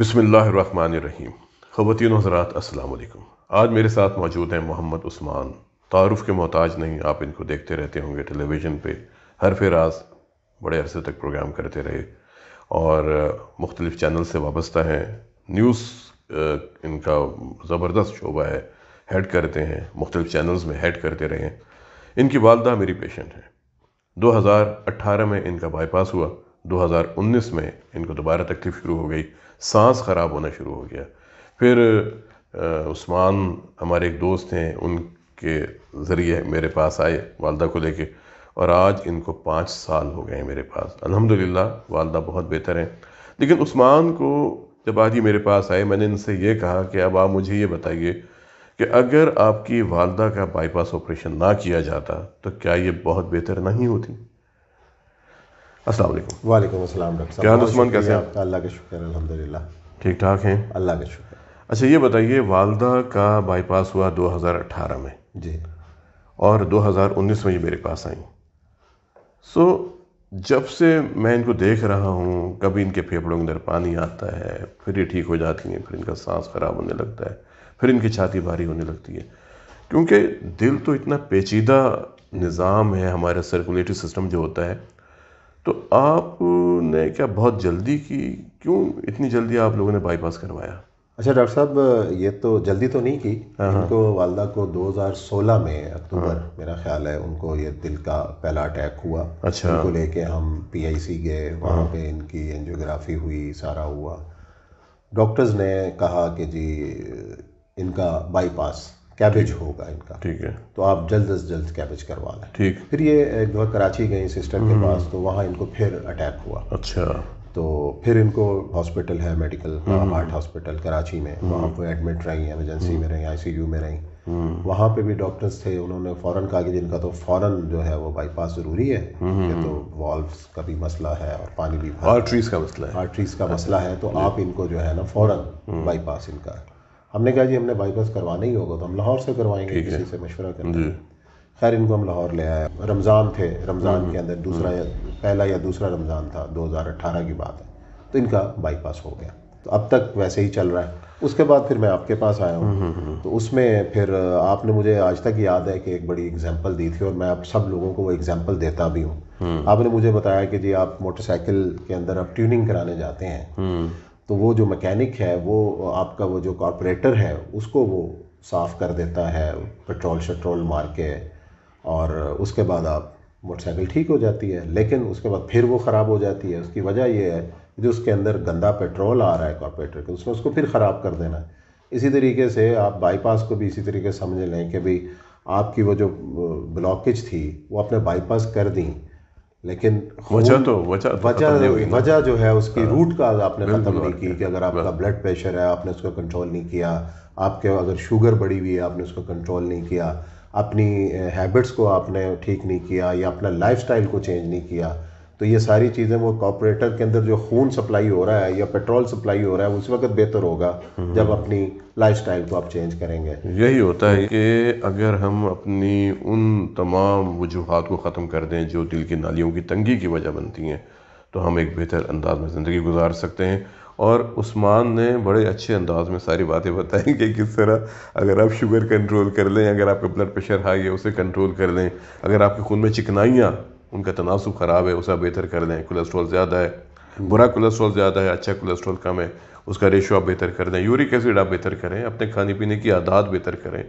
बसमीम ख़वान हज़रा असल आज मेरे साथ मौजूद हैं मोहम्मद उस्मान तारुफ़ के मोहताज नहीं आप इनको देखते रहते होंगे टेलीविज़न पे हर फिराज बड़े अरसे तक प्रोग्राम करते रहे और मुख्तलिफ़ चैनल से वाबस्ता हैं न्यूज़ इनका ज़बरदस्त शोबा है हेड करते हैं मुख्तलिफ़ चैनल्स में हेड करते रहे हैं इनकी वालदा मेरी पेशेंट हैं अट्ठारह में इनका बाईपास हुआ उन्नीस में इनको दोबारा तकलीफ़ शुरू हो गई सांस ख़राब होना शुरू हो गया फिर उस्मान हमारे एक दोस्त हैं उनके ज़रिए मेरे पास आए वालदा को लेके और आज इनको पाँच साल हो गए हैं मेरे पास अल्हम्दुलिल्लाह वालदा बहुत बेहतर हैं लेकिन उस्मान को जब आज ही मेरे पास आए मैंने इनसे ये कहा कि अब आप मुझे ये बताइए कि अगर आपकी वालदा का बाईपास ऑपरेशन ना किया जाता तो क्या ये बहुत बेहतर नहीं होती अस्सलाम वालेकुम डॉक्टर क्या दुश्मन कैसे आपका अल्लाह का शुक्र अलहमदिल्ला ठीक ठाक हैं अल्लाह का शुक्र अच्छा ये बताइए वालदा का बाईपास हुआ 2018 में जी और 2019 में ये मेरे पास आई सो जब से मैं इनको देख रहा हूँ कभी इनके फेफड़ों के अंदर पानी आता है फिर ये ठीक हो जाती हैं फिर इनका सांस ख़राब होने लगता है फिर इनकी छाती भारी होने लगती है क्योंकि दिल तो इतना पेचीदा निज़ाम है हमारा सर्कुलेटरी सिस्टम जो होता है तो आपने क्या बहुत जल्दी की क्यों इतनी जल्दी आप लोगों ने बाईपास करवाया अच्छा डॉक्टर साहब ये तो जल्दी तो नहीं की उनको हाँ, हाँ। वालदा को 2016 में अक्टूबर हाँ। मेरा ख्याल है उनको ये दिल का पहला अटैक हुआ अच्छा उनको लेके हम पीआईसी गए वहाँ पे इनकी एंजियोग्राफी हुई सारा हुआ डॉक्टर्स ने कहा कि जी इनका बाईपास कैबेज होगा इनका ठीक है तो आप जल्द अज जल्द कैबेज करवा लें ठीक फिर ये एक बार कराची गई सिस्टर के हम्म। पास तो वहाँ इनको फिर अटैक हुआ अच्छा तो फिर इनको हॉस्पिटल है मेडिकल हार्ट हॉस्पिटल कराची में हम्म। वहाँ पर एडमिट रही एमरजेंसी में रही आईसीयू में रही हम्म। वहाँ पे भी डॉक्टर्स थे उन्होंने फ़ौरन कहा कि जिनका तो फ़ौरन जो है वो बाईपास ज़रूरी है ये तो वॉल्व्स का भी मसला है और पानी भी आर्टरीज का मसला है आर्टरीज का हाँ। मसला है तो आप इनको जो है ना फ़ौरन बाईपास इनका हमने कहा जी हमने बाईपास करवाना ही होगा तो हम लाहौर से करवाएंगे किसी से मशवरा कर खैर इनको हम लाहौर ले आए रमज़ान थे रमज़ान हम्म। के अंदर दूसरा या पहला या दूसरा रमज़ान था 2018 की बात है तो इनका बाईपास हो गया तो अब तक वैसे ही चल रहा है उसके बाद फिर मैं आपके पास आया हूँ हम्म, हम्म, तो उसमें फिर आपने मुझे आज तक याद है कि एक बड़ी एग्जांपल दी थी और मैं आप सब लोगों को वो एग्जांपल देता भी हूँ आपने मुझे बताया कि जी आप मोटरसाइकिल के अंदर आप ट्यूनिंग कराने जाते हैं तो वो जो मैकेनिक है वो आपका वो जो कॉरपोरेटर है उसको वो साफ़ कर देता है पेट्रोल शट्रोल मार के और उसके बाद आप मोटरसाइकिल ठीक हो जाती है लेकिन उसके बाद फिर वो ख़राब हो जाती है उसकी वजह ये है जो उसके अंदर गंदा पेट्रोल आ रहा है कॉरपोरेटर के उसने उसको फिर ख़राब कर देना है इसी तरीके से आप बाईपास को भी इसी तरीके समझ लें कि भाई आपकी वो जो ब्लॉकेज थी वो आपने बाईपास कर दी लेकिन तो- वजह तो वजह वजह वजह जो है उसकी रूट हाँ। का आपने खत्म नहीं की कि अगर आपका ब्लड प्रेशर है आपने उसको कंट्रोल नहीं किया आपके अगर शुगर बढ़ी हुई है आपने उसको कंट्रोल नहीं किया अपनी हैबिट्स eh, को आपने ठीक नहीं किया या अपना लाइफस्टाइल को चेंज नहीं किया तो ये सारी चीज़ें वो कॉपरेटर के अंदर जो खून सप्लाई हो रहा है या पेट्रोल सप्लाई हो रहा है उस वक्त बेहतर होगा हम्म। जब अपनी लाइफ को आप चेंज करेंगे यही होता है कि अगर हम अपनी उन तमाम वजूहत को ख़त्म कर दें जो दिल की नालियों की तंगी की वजह बनती हैं तो हम एक बेहतर अंदाज में ज़िंदगी गुजार सकते हैं और उस्मान ने बड़े अच्छे अंदाज में सारी बातें बताई कि किस तरह अगर आप शुगर कंट्रोल कर लें अगर आपका ब्लड प्रेशर हाई है उसे कंट्रोल कर लें अगर आपके खून में चिकनाइयाँ उनका तनासब ख़राब है उसका बेहतर कर दें कोलेस्ट्रॉल ज़्यादा है बुरा कोलेस्ट्रॉल ज़्यादा है अच्छा कोलेस्ट्रॉल कम है उसका रेशो आप बेहतर कर दें यूरिक एसिड आप बेहतर करें अपने खाने पीने की आदत बेहतर करें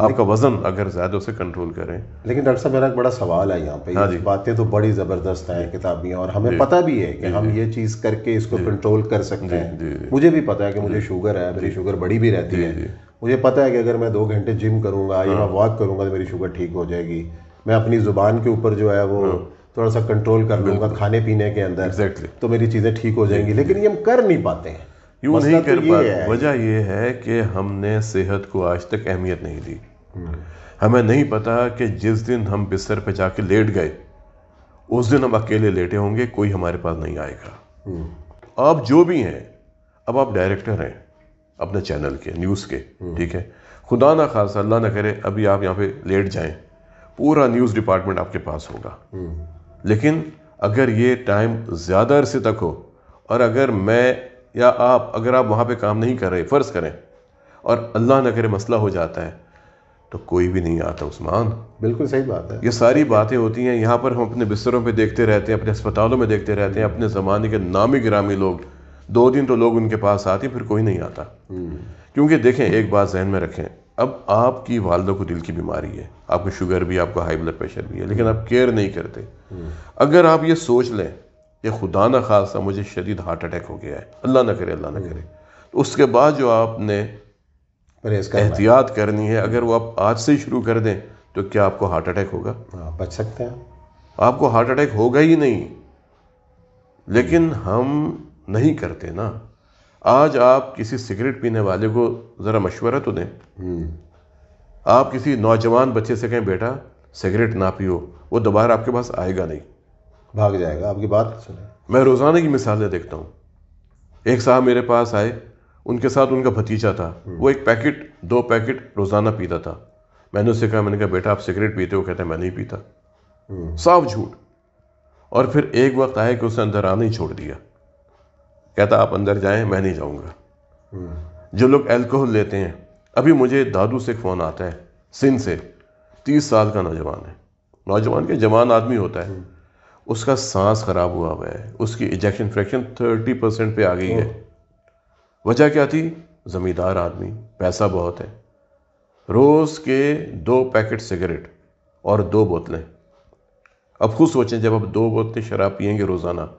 आपका वजन अगर ज़्यादा उसे कंट्रोल करें लेकिन डॉक्टर साहब मेरा एक बड़ा सवाल है यहाँ पे हाँ बातें तो बड़ी ज़बरदस्त हैं किताबी और हमें पता भी है कि हम ये चीज़ करके इसको कंट्रोल कर सकते हैं मुझे भी पता है कि मुझे शुगर है मेरी शुगर बड़ी भी रहती है मुझे पता है कि अगर मैं दो घंटे जिम करूँगा या मैं हाँ। वॉक करूँगा तो मेरी शुगर ठीक हो जाएगी मैं अपनी ज़ुबान के ऊपर जो है वो हाँ। थोड़ा सा कंट्रोल कर लूंगा खाने पीने के अंदर एग्जैक्टली exactly. तो मेरी चीज़ें ठीक हो जाएंगी लेकिन ये हम कर नहीं पाते हैं यूँ नहीं कर तो पाते वजह यह है कि हमने सेहत को आज तक अहमियत नहीं दी हम्म। हमें नहीं पता कि जिस दिन हम बिस्तर पर जाके लेट गए उस दिन हम अकेले लेटे होंगे कोई हमारे पास नहीं आएगा आप हम्म। जो भी हैं अब आप डायरेक्टर हैं अपने चैनल के न्यूज़ के हम्म। ठीक है खुदा ना खासा अल्लाह ना करे अभी आप यहाँ पे लेट जाएं पूरा न्यूज़ डिपार्टमेंट आपके पास होगा लेकिन अगर ये टाइम ज़्यादा अरसे तक हो और अगर मैं या आप अगर आप वहाँ पे काम नहीं कर रहे फ़र्ज़ करें और अल्लाह ना करे मसला हो जाता है तो कोई भी नहीं आता उस्मान बिल्कुल सही बात है ये सारी बातें होती हैं यहाँ पर हम अपने बिस्तरों पे देखते रहते हैं अपने अस्पतालों में देखते रहते हैं अपने ज़माने के नामी ग्रामी लोग दो दिन तो लोग उनके पास आते फिर कोई नहीं आता हम्म। क्योंकि देखें एक बात जहन में रखें अब आपकी वालदा को दिल की बीमारी है आपको शुगर भी आपको हाई ब्लड प्रेशर भी है लेकिन आप केयर नहीं करते हम्म। अगर आप ये सोच लें कि खुदा ना खासा मुझे शदीद हार्ट अटैक हो गया है अल्लाह ना करे अल्लाह ना करे हम्म। तो उसके बाद जो आपने एहतियात करनी है अगर वो आप आज से ही शुरू कर दें तो क्या आपको हार्ट अटैक होगा हाँ, बच सकते हैं आपको हार्ट अटैक होगा ही नहीं लेकिन हम नहीं करते ना आज आप किसी सिगरेट पीने वाले को ज़रा मशवरा तो दें हम्म। आप किसी नौजवान बच्चे से कहें बेटा सिगरेट ना पियो वो दोबारा आपके पास आएगा नहीं भाग जाएगा आपकी बात सुने मैं रोज़ाना की मिसालें देखता हूँ एक साहब मेरे पास आए उनके साथ उनका भतीजा था हम्म। वो एक पैकेट दो पैकेट रोज़ाना पीता था मैंने उससे कहा मैंने कहा बेटा आप सिगरेट पीते हो कहते हैं मैं नहीं पीता हम्म। साफ झूठ और फिर एक वक्त आया कि उसने अंदर आना ही छोड़ दिया कहता आप अंदर जाएं मैं नहीं जाऊँगा जो लोग अल्कोहल लेते हैं अभी मुझे दादू से फ़ोन आता है सिंध से तीस साल का नौजवान है नौजवान के जवान आदमी होता है उसका सांस ख़राब हुआ हुआ है उसकी इजेक्शन फ्रैक्शन थर्टी परसेंट पर आ गई है वजह क्या थी ज़मींदार आदमी पैसा बहुत है रोज़ के दो पैकेट सिगरेट और दो बोतलें अब खुद सोचें जब आप दो बोतलें शराब पियेंगे रोज़ाना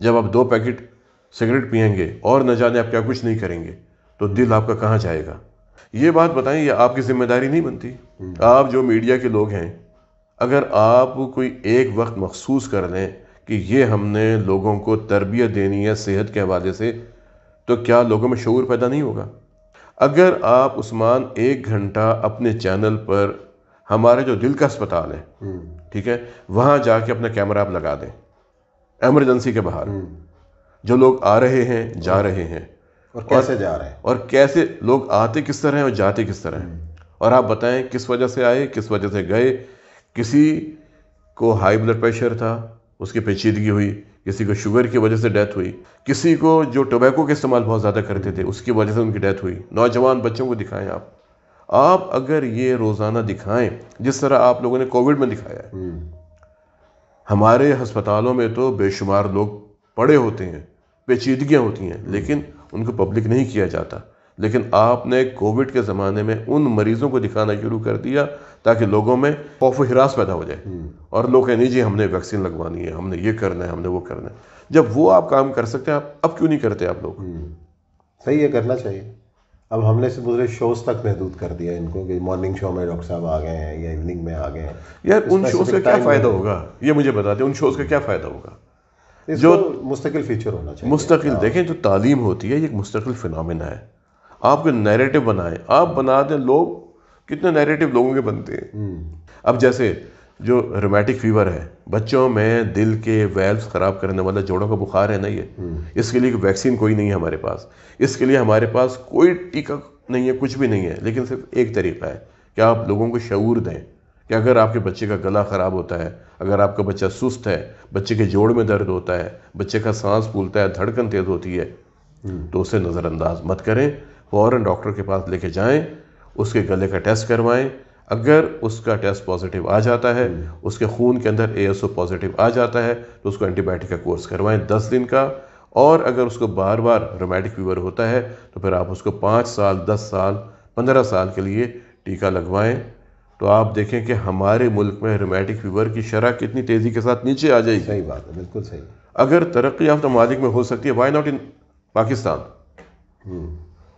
जब आप दो पैकेट सिगरेट पियेंगे और न जाने आप क्या कुछ नहीं करेंगे तो दिल आपका कहाँ जाएगा ये बात बताएं ये आपकी जिम्मेदारी नहीं बनती आप जो मीडिया के लोग हैं अगर आप कोई एक वक्त मखसूस कर लें कि ये हमने लोगों को तरबियत देनी है सेहत के हवाले से तो क्या लोगों में शोर पैदा नहीं होगा अगर आप उस्मान एक घंटा अपने चैनल पर हमारे जो दिल का अस्पताल है हम्म। ठीक है वहाँ जाके अपना कैमरा आप लगा दें एमरजेंसी के बाहर हम्म। जो लोग आ रहे हैं जा रहे हैं और कैसे और, जा रहे हैं और कैसे लोग आते किस तरह हैं और जाते किस तरह हैं हम्म। और आप बताएं किस वजह से आए किस वजह से गए किसी को हाई ब्लड प्रेशर था उसकी पेचीदगी हुई किसी को शुगर की वजह से डेथ हुई किसी को जो टोबैको के इस्तेमाल बहुत ज़्यादा करते थे हम्म। उसकी वजह से उनकी डेथ हुई नौजवान बच्चों को दिखाएं आप आप अगर ये रोज़ाना दिखाएं जिस तरह आप लोगों ने कोविड में दिखाया है हम्म। हमारे अस्पतालों में तो बेशुमार लोग पड़े होते हैं पेचीदगियाँ होती हैं हम्म। लेकिन उनको पब्लिक नहीं किया जाता लेकिन आपने कोविड के ज़माने में उन मरीजों को दिखाना शुरू कर दिया ताकि लोगों में खौफ हिरास पैदा हो जाए हम्म। और लोग कहें नहीं जी हमने वैक्सीन लगवानी है हमने ये करना है हमने वो करना है जब वो आप काम कर सकते हैं आप अब क्यों नहीं करते आप लोग हम्म। सही है करना चाहिए अब हमने से दूसरे शोज तक महदूद कर दिया इनको कि मॉर्निंग शो में डॉक्टर साहब आ गए हैं या इवनिंग में आ गए हैं यार तो उन शोज का क्या फ़ायदा होगा ये मुझे बता दें उन शोज का क्या फ़ायदा होगा जो मुस्तकिल फीचर होना चाहिए मुस्तकिल हाँ। देखें जो तालीम होती है ये एक मुस्तकिल फिनमिना है आपके नैरेटिव बनाएं आप बना दें लोग कितने नैरेटिव लोगों के बनते हैं हम्म। अब जैसे जो रोमेटिक फीवर है बच्चों में दिल के वेल्व ख़राब करने वाला जोड़ों का बुखार है ना ये हम्म। इसके लिए वैक्सीन कोई नहीं है हमारे पास इसके लिए हमारे पास कोई टीका नहीं है कुछ भी नहीं है लेकिन सिर्फ एक तरीका है कि आप लोगों को शूर दें कि अगर आपके बच्चे का गला ख़राब होता है अगर आपका बच्चा सुस्त है बच्चे के जोड़ में दर्द होता है बच्चे का सांस फूलता है धड़कन तेज़ होती है हम्म। तो उसे नज़रअंदाज मत करें फ़ौर डॉक्टर के पास लेके जाएं उसके गले का टेस्ट करवाएं अगर उसका टेस्ट पॉजिटिव आ जाता है हम्म। उसके खून के अंदर ए पॉजिटिव आ जाता है तो उसको एंटीबायोटिक का कोर्स करवाएं दस दिन का और अगर उसको बार बार रोमैटिक फीवर होता है तो फिर आप उसको पाँच साल दस साल पंद्रह साल के लिए टीका लगवाएं तो आप देखें कि हमारे मुल्क में रोमैटिक फीवर की शरह कितनी तेज़ी के साथ नीचे आ जाएगी सही बात है बिल्कुल सही अगर तरक्की याफ्त मालिक में हो सकती है why not in Pakistan hmm.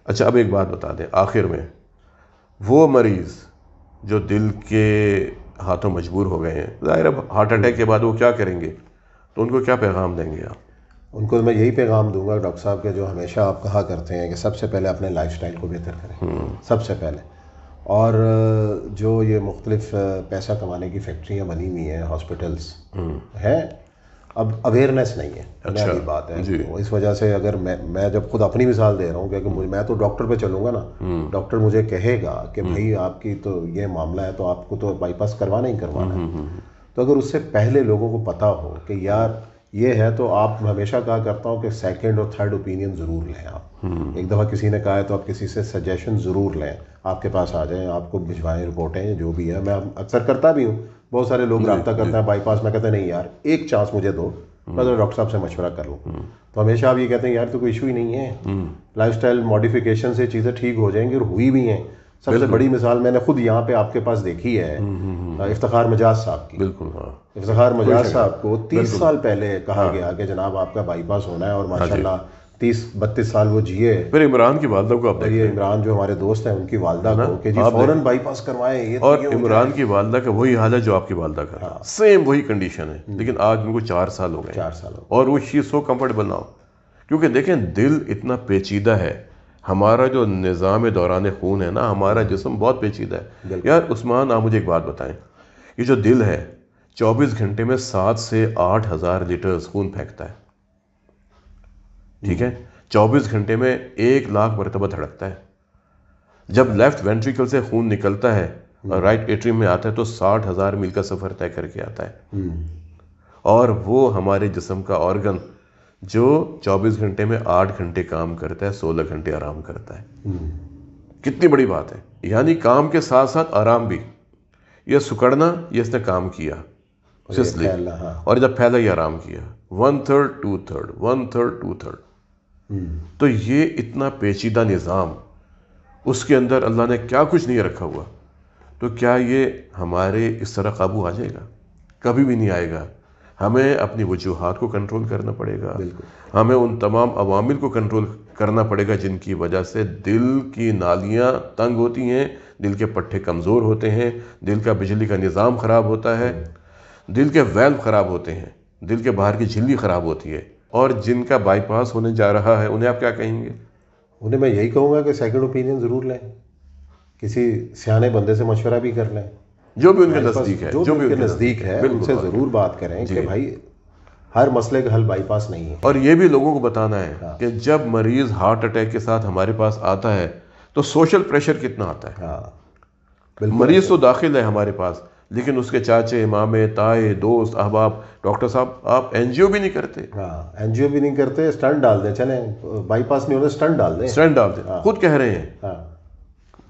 अच्छा अब एक बात बता दें आखिर में वो मरीज़ जो दिल के हाथों मजबूर हो गए हैं ज़ाहिर अब हार्ट अटैक के बाद वो क्या करेंगे तो उनको क्या पैगाम देंगे आप उनको मैं यही पैगाम दूंगा डॉक्टर साहब के जो हमेशा आप कहा करते हैं कि सबसे पहले अपने लाइफस्टाइल को बेहतर करें हम्म। सबसे पहले और जो ये मुख्तलिफ पैसा कमाने की फैक्ट्रियाँ बनी हुई हैं हॉस्पिटल्स हम्म। हैं अब अवेयरनेस नहीं है अच्छा, बात है तो इस वजह से अगर मैं मैं जब खुद अपनी मिसाल दे रहा हूँ क्योंकि मुझे मैं तो डॉक्टर पे चलूँगा ना डॉक्टर हम्म। मुझे कहेगा कि हम्म। भाई आपकी तो ये मामला है तो आपको तो बाईपास करवाना ही करवाना है तो अगर उससे पहले लोगों को पता हो कि यार ये है तो आप हमेशा कहा करता हूँ कि सेकंड और थर्ड ओपिनियन ज़रूर लें आप हम्म। एक दफ़ा किसी ने कहा है तो आप किसी से सजेशन ज़रूर लें आपके पास आ जाएं आपको भिजवाएं रिपोर्टें जो भी है मैं अक्सर करता भी हूँ बहुत सारे लोग रहा करते हैं बाईपास में कहते हैं नहीं यार एक चांस मुझे दो मैं तो डॉक्टर हम्म। साहब से मशवरा कर लूँ हम्म। तो हमेशा आप ये कहते हैं यार तो कोई इशू ही नहीं है लाइफ स्टाइल मॉडिफिकेशन से चीज़ें ठीक हो जाएंगी और हुई भी हैं सबसे बड़ी मिसाल मैंने खुद यहाँ पे आपके पास देखी है हम्म, हम्म, हम्म, इफ्तार मजाज साहब की बिल्कुल हाँ इफ्तार मजाज साहब को तीस साल पहले कहा हाँ। गया कि जनाब आपका बाईपास होना है और हाँ माशाल्लाह तीस बत्तीस साल वो जिए फिर इमरान की वालदा को आप देखिए इमरान जो हमारे दोस्त हैं उनकी वालदा को जी फौरन बाईपास करवाए तो और इमरान की वालदा का वही हाल है जो आपकी वालदा का हाँ। सेम वही कंडीशन है लेकिन आज उनको चार साल हो गए चार साल और वो चीज सो कम्फर्टेबल ना हो क्योंकि देखें दिल इतना पेचीदा है हमारा जो निज़ाम दौरान खून है ना हमारा जिसम बहुत पेचीदा है यार उस्मान आप मुझे एक बात बताएं ये जो दिल है 24 घंटे में सात से आठ हज़ार लीटर खून फेंकता है ठीक है 24 घंटे में एक लाख मरतबा धड़कता है जब लेफ्ट वेंट्रिकल से खून निकलता है और राइट एट्री में आता है तो साठ हज़ार मील का सफ़र तय करके आता है हम्म। और वो हमारे जिसम का ऑर्गन जो 24 घंटे में 8 घंटे काम करता है 16 घंटे आराम करता है हम्म। कितनी बड़ी बात है यानी काम के साथ साथ आराम भी यह सुकड़ना यह इसने काम किया इसलिए हाँ। और जब फैला ही आराम किया one third two third one third two third तो ये इतना पेचीदा निज़ाम उसके अंदर अल्लाह ने क्या कुछ नहीं रखा हुआ तो क्या ये हमारे इस तरह काबू आ जाएगा कभी भी नहीं आएगा हमें अपनी वजूहत को कंट्रोल करना पड़ेगा हमें उन तमाम अवामिल को कंट्रोल करना पड़ेगा जिनकी वजह से दिल की नालियाँ तंग होती हैं दिल के पट्टे कमज़ोर होते हैं दिल का बिजली का निज़ाम ख़राब होता है दिल के वेल्व ख़राब होते हैं दिल के बाहर की झिल्ली ख़राब होती है और जिनका बाईपास होने जा रहा है उन्हें आप क्या कहेंगे उन्हें मैं यही कहूँगा कि सेकेंड ओपिनियन ज़रूर लें किसी सियाने बंदे से मशवरा भी कर लें जो भी उनके नज़दीक है जो भी उनके नज़दीक है उनसे ज़रूर बात करें कि भाई हर मसले का हल बाईपास नहीं है और ये भी लोगों को बताना है हाँ। कि जब मरीज़ हार्ट अटैक के साथ हमारे पास आता है तो सोशल प्रेशर कितना आता है हाँ, मरीज़ तो दाखिल है हमारे पास लेकिन उसके चाचे मामे ताए दोस्त अहबाब डॉक्टर साहब आप एनजीओ भी नहीं करते हाँ एनजीओ भी नहीं करते स्टंट डाल दें चले बाईपास नहीं होते स्टंट डाल दें स्टंट डाल दें हाँ। खुद कह रहे हैं हाँ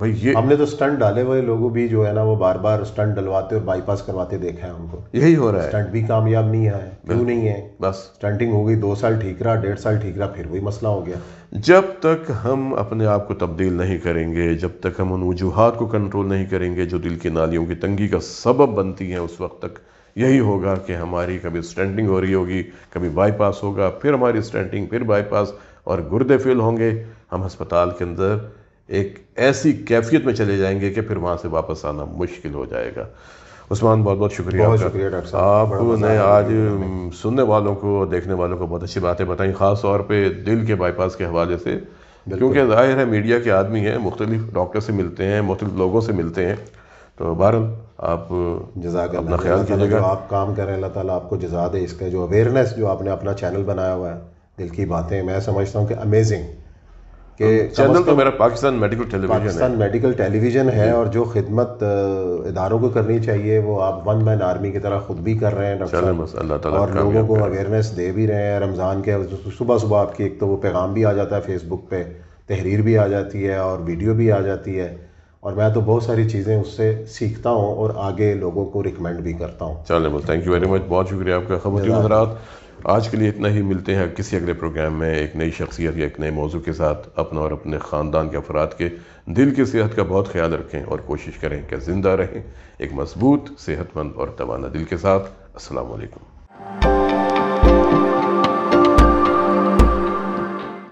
भाई ये हमने तो स्टंट डाले हुए लोगों भी जो है ना वो बार बार स्टंट डलवाते और बाईपास करवाते देखा है उनको यही हो रहा है स्टंट भी कामयाब नहीं है क्यों नहीं है बस स्टंटिंग हो गई दो साल ठीक रहा डेढ़ साल ठीक रहा फिर वही मसला हो गया जब तक हम अपने आप को तब्दील नहीं करेंगे जब तक हम उन वजूहत को कंट्रोल नहीं करेंगे जो दिल की नालियों की तंगी का सबब बनती हैं उस वक्त तक यही होगा कि हमारी कभी स्टैंडिंग हो रही होगी कभी बाईपास होगा फिर हमारी स्टैंडिंग फिर बाईपास और गुर्दे फेल होंगे हम अस्पताल के अंदर एक ऐसी कैफियत में चले जाएंगे कि फिर वहाँ से वापस आना मुश्किल हो जाएगा उस्मान बहुत बहुत शुक्रिया बहुत शुक्रिया डॉक्टर साहब आपने आज सुनने वालों को देखने वालों को बहुत अच्छी बातें बताई ख़ास तौर पर दिल के बाईपास के हवाले से क्योंकि जाहिर है मीडिया के आदमी हैं मुख्तलिफ डॉक्टर से मिलते हैं मुख्तलिफ लोगों से मिलते हैं तो बहरल आप जजाक अपना ख्याल कीजिएगा आप काम कर रहे हैं अल्लाह ताला आपको जजा दे इसका जो अवेयरनेस जो आपने अपना चैनल बनाया हुआ है दिल की बातें मैं समझता हूँ कि अमेजिंग कि चैनल तो, तो मेरा Pakistan medical television Pakistan medical television है और जो खिदमत इदारों को करनी चाहिए वो आप वन मैन आर्मी की तरह खुद भी कर रहे हैं डॉक्टर और लोगों को अवेयरनेस दे भी रहे हैं रमज़ान के सुबह सुबह आपकी एक तो वो पैगाम भी आ जाता है फेसबुक पे तहरीर भी आ जाती है और वीडियो भी आ जाती है और मैं तो बहुत सारी चीज़ें उससे सीखता हूँ और आगे लोगों को रिकमेंड भी करता हूँ चलें थैंक यू वेरी मच बहुत शुक्रिया आपका खबर आज के लिए इतना ही मिलते हैं किसी अगले प्रोग्राम में एक नई शख्सियत या एक नए मौजू के साथ अपना और अपने ख़ानदान के अफराद के दिल की सेहत का बहुत ख्याल रखें और कोशिश करें कि ज़िंदा रहें एक मजबूत सेहतमंद और तोाना दिल के साथ असलकम